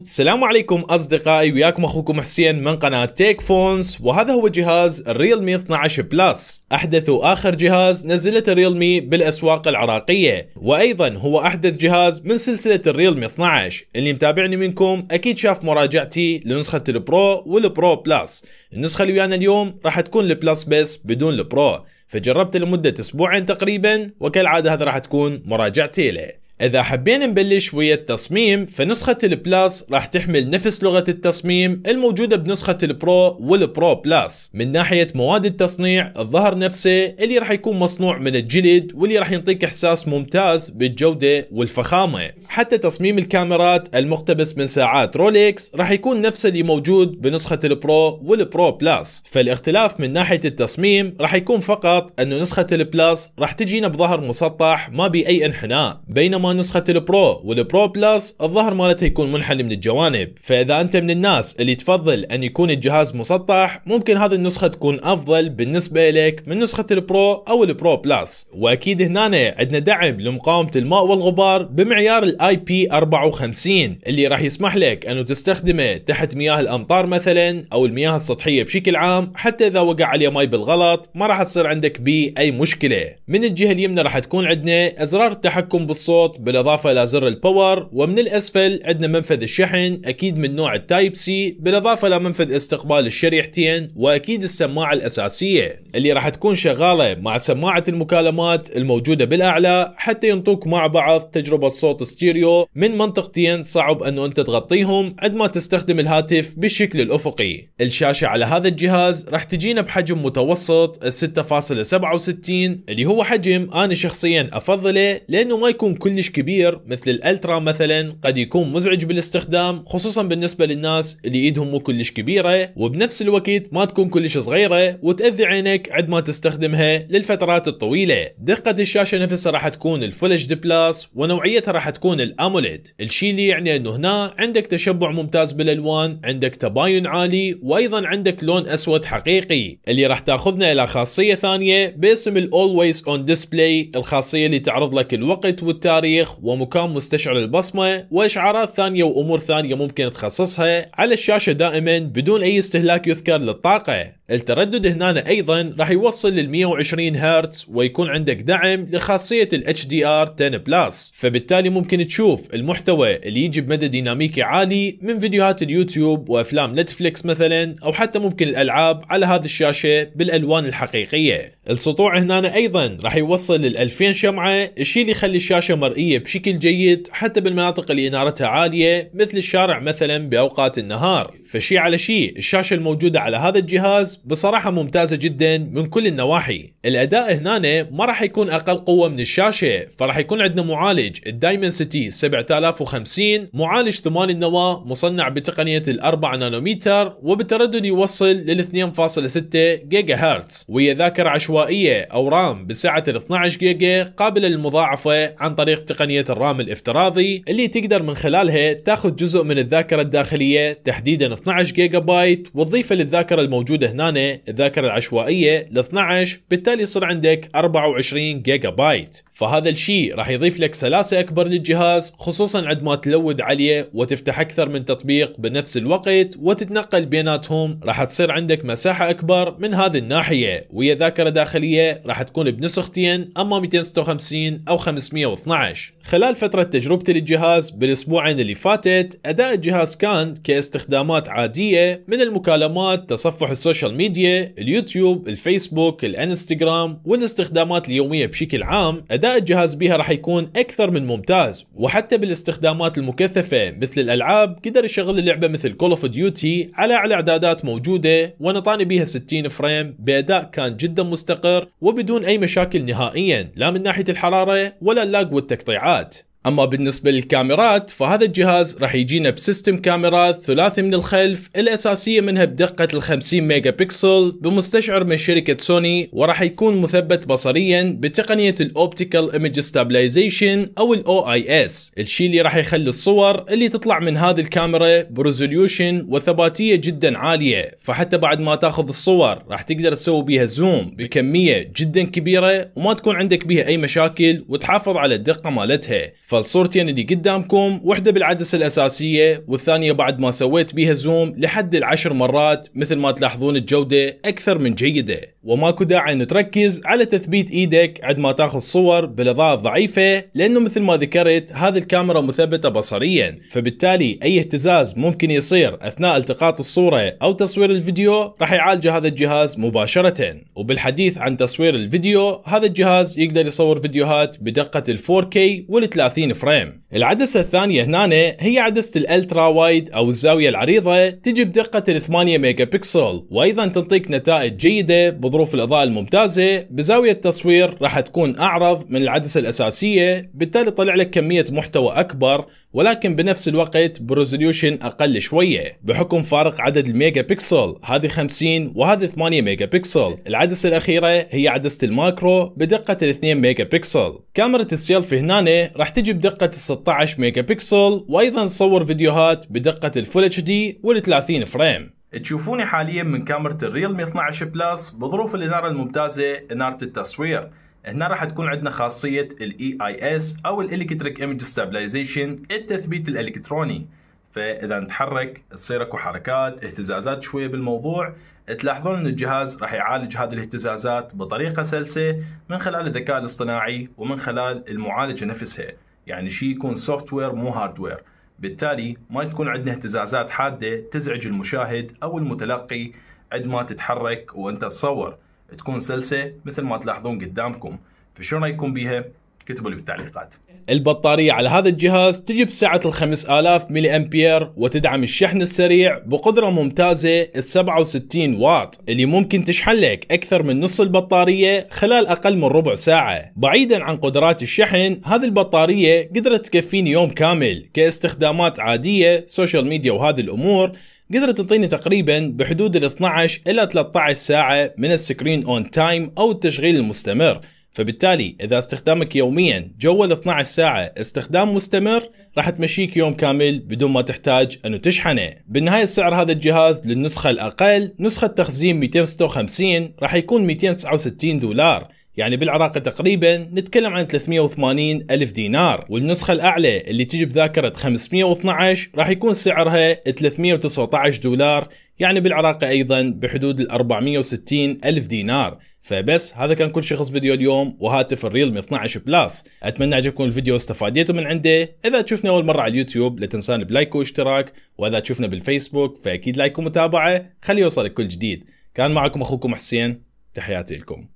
السلام عليكم اصدقائي وياكم اخوكم حسين من قناه تيك فونز وهذا هو جهاز مي 12 بلس احدث واخر جهاز نزلته ريلمي بالاسواق العراقيه وايضا هو احدث جهاز من سلسله الريلمي 12 اللي متابعني منكم اكيد شاف مراجعتي لنسخه البرو والبرو بلس النسخه اللي ويانا اليوم راح تكون البلس بس بدون البرو فجربته لمده اسبوعين تقريبا وكالعاده هذا راح تكون مراجعتي له إذا حبينا نبلش ويا التصميم فنسخة البلاس راح تحمل نفس لغة التصميم الموجودة بنسخة البرو والبرو بلاس من ناحية مواد التصنيع الظهر نفسه اللي راح يكون مصنوع من الجلد واللي راح يعطيك إحساس ممتاز بالجودة والفخامة حتى تصميم الكاميرات المقتبس من ساعات رولكس راح يكون نفسه اللي موجود بنسخة البرو والبرو بلاس فالاختلاف من ناحية التصميم راح يكون فقط أنه نسخة البلاس راح تجينا بظهر مسطح ما بأي انحناء بينما مال نسخه البرو والبرو بلس الظهر مالتها يكون منحني من الجوانب فاذا انت من الناس اللي تفضل ان يكون الجهاز مسطح ممكن هذه النسخه تكون افضل بالنسبه لك من نسخه البرو او البرو بلس واكيد هنا عندنا دعم لمقاومه الماء والغبار بمعيار الاي بي 54 اللي راح يسمح لك انه تستخدمه تحت مياه الامطار مثلا او المياه السطحيه بشكل عام حتى اذا وقع عليه ماي بالغلط ما راح تصير عندك بيه اي مشكله من الجهه اليمنى راح تكون عندنا ازرار التحكم بالصوت بالاضافه الى زر الباور ومن الاسفل عندنا منفذ الشحن اكيد من نوع التايب سي بالاضافه الى منفذ استقبال الشريحتين واكيد السماعه الاساسيه اللي راح تكون شغاله مع سماعه المكالمات الموجوده بالاعلى حتى ينطوك مع بعض تجربه صوت ستيريو من منطقتين صعب انه انت تغطيهم عند ما تستخدم الهاتف بالشكل الافقي الشاشه على هذا الجهاز راح تجينا بحجم متوسط 6.67 اللي هو حجم انا شخصيا افضله لانه ما يكون كلش كلش كبير مثل الالترا مثلا قد يكون مزعج بالاستخدام خصوصا بالنسبه للناس اللي ايدهم مو كلش كبيره وبنفس الوقت ما تكون كلش صغيره وتاذي عينك عد ما تستخدمها للفترات الطويله دقه الشاشه نفسها راح تكون الفول اتش دي بلس ونوعيتها راح تكون الاموليد الشيء اللي يعني انه هنا عندك تشبع ممتاز بالالوان عندك تباين عالي وايضا عندك لون اسود حقيقي اللي راح تاخذنا الى خاصيه ثانيه باسم الاولويز اون ديسبلاي الخاصيه اللي تعرض لك الوقت والتاريخ الشيخ ومكان مستشعر البصمة وإشعارات ثانية وأمور ثانية ممكن تخصصها على الشاشة دائما بدون أي استهلاك يذكر للطاقة التردد هنا ايضا راح يوصل لل 120 هرتز ويكون عندك دعم لخاصيه ال HDR 10 بلس فبالتالي ممكن تشوف المحتوى اللي يجي بمدى ديناميكي عالي من فيديوهات اليوتيوب وافلام نتفليكس مثلا او حتى ممكن الالعاب على هذه الشاشه بالالوان الحقيقيه السطوع هنا ايضا راح يوصل لل 2000 شمعه الشيء اللي يخلي الشاشه مرئيه بشكل جيد حتى بالمناطق اللي انارتها عاليه مثل الشارع مثلا باوقات النهار فشي على شيء الشاشه الموجوده على هذا الجهاز بصراحة ممتازة جدا من كل النواحي الأداء هنا ما راح يكون أقل قوة من الشاشة فراح يكون عندنا معالج الدايمن سيتي 7050 معالج ثماني النواة مصنع بتقنية الأربع نانوميتر وبتردد يوصل لل 2.6 جيجا هرتز ويا ذاكرة عشوائية أو رام بسعة ال 12 جيجا قابلة للمضاعفة عن طريق تقنية الرام الافتراضي اللي تقدر من خلالها تاخذ جزء من الذاكرة الداخلية تحديدا 12 جيجا بايت وتضيفه للذاكرة الموجودة هنا 8 الذاكرة العشوائية ل 12 بالتالي يصير عندك 24 جيجا بايت فهذا الشيء راح يضيف لك سلاسة أكبر للجهاز خصوصا عندما تلود عليه وتفتح أكثر من تطبيق بنفس الوقت وتتنقل بيناتهم راح تصير عندك مساحة أكبر من هذه الناحية ويا ذاكرة داخلية راح تكون بنسختين أما 256 أو 512 خلال فترة تجربتي للجهاز بالأسبوعين اللي فاتت أداء الجهاز كان كاستخدامات عادية من المكالمات تصفح السوشيال السوشيال ميديا اليوتيوب الفيسبوك الانستغرام والاستخدامات اليومية بشكل عام اداء الجهاز بها راح يكون اكثر من ممتاز وحتى بالاستخدامات المكثفة مثل الالعاب قدر يشغل اللعبة مثل كول اوف ديوتي على اعلى اعدادات موجودة ونطاني بها 60 فريم باداء كان جدا مستقر وبدون اي مشاكل نهائيا لا من ناحية الحرارة ولا اللاج والتقطيعات اما بالنسبة للكاميرات فهذا الجهاز راح يجينا بسيستم كاميرات ثلاثي من الخلف الاساسية منها بدقة ال 50 ميجا بكسل بمستشعر من شركة سوني وراح يكون مثبت بصريا بتقنية الاوبتيكال ايمج ستابلايزيشن او الاو اي اس الشيء اللي راح يخلي الصور اللي تطلع من هذه الكاميرا بريزوليوشن وثباتية جدا عالية فحتى بعد ما تاخذ الصور راح تقدر تسوي بيها زوم بكمية جدا كبيرة وما تكون عندك بيها اي مشاكل وتحافظ على الدقة مالتها فالصورتين اللي قدامكم واحدة بالعدسة الأساسية والثانية بعد ما سويت بيها زوم لحد العشر مرات مثل ما تلاحظون الجودة أكثر من جيدة وماكو داعي انه تركز على تثبيت ايدك عند ما تاخذ صور بالاضاءة الضعيفة لانه مثل ما ذكرت هذه الكاميرا مثبتة بصريا فبالتالي اي اهتزاز ممكن يصير اثناء التقاط الصورة او تصوير الفيديو راح يعالجه هذا الجهاز مباشرة وبالحديث عن تصوير الفيديو هذا الجهاز يقدر يصور فيديوهات بدقة ال 4K وال 30 فريم العدسة الثانية هنا هي عدسة الالترا وايد او الزاوية العريضة تجي بدقة 8 ميجا بكسل وايضا تنطيك نتائج جيدة بظروف الاضاءة الممتازة بزاوية التصوير راح تكون اعرض من العدسة الاساسية بالتالي طلع لك كمية محتوى اكبر ولكن بنفس الوقت بروزوليوشن اقل شوية بحكم فارق عدد الميجا بكسل هذه 50 وهذه 8 ميجا بكسل العدسة الاخيرة هي عدسة الماكرو بدقة 2 ميجا بكسل كاميرا السيلفي هنا راح تجي بدقة 16 ميجا بكسل وايضا صور فيديوهات بدقة الفول اتش دي وال 30 فريم تشوفوني حاليا من كاميرا الريل مي 12 بلس بظروف الانارة الممتازة انارة التصوير هنا راح تكون عندنا خاصية الاي اي e اس او الالكتريك ايمج ستابلايزيشن التثبيت الالكتروني فاذا نتحرك تصير اكو حركات اهتزازات شويه بالموضوع تلاحظون ان الجهاز راح يعالج هذه الاهتزازات بطريقه سلسه من خلال الذكاء الاصطناعي ومن خلال المعالجه نفسها يعني شيء يكون سوفت وير مو هارد وير بالتالي ما تكون عندنا اهتزازات حاده تزعج المشاهد او المتلقي عد ما تتحرك وانت تصور تكون سلسه مثل ما تلاحظون قدامكم فشو رايكم بيها اكتبوا لي بالتعليقات البطارية على هذا الجهاز تجي بسعة ال 5000 ملي أمبير وتدعم الشحن السريع بقدرة ممتازة ال 67 واط اللي ممكن تشحن لك أكثر من نص البطارية خلال أقل من ربع ساعة بعيدا عن قدرات الشحن هذه البطارية قدرت تكفيني يوم كامل كاستخدامات عادية سوشيال ميديا وهذه الأمور قدرت تعطيني تقريبا بحدود ال 12 إلى 13 ساعة من السكرين أون تايم أو التشغيل المستمر فبالتالي اذا استخدامك يوميا جوا ال 12 ساعه استخدام مستمر راح تمشيك يوم كامل بدون ما تحتاج انه تشحنه بالنهايه سعر هذا الجهاز للنسخه الاقل نسخه تخزين 256 راح يكون 269 دولار يعني بالعراق تقريبا نتكلم عن 380 ألف دينار والنسخة الأعلى اللي تجي بذاكرة 512 راح يكون سعرها 319 دولار يعني بالعراق أيضا بحدود ال 460 ألف دينار فبس هذا كان كل شيء خص فيديو اليوم وهاتف الريلمي 12 بلس اتمنى عجبكم الفيديو واستفاديتوا من عنده اذا تشوفنا اول مره على اليوتيوب لا تنسان بلايك واشتراك واذا تشوفنا بالفيسبوك فاكيد لايك ومتابعه خلي يوصلك كل جديد كان معكم اخوكم حسين تحياتي لكم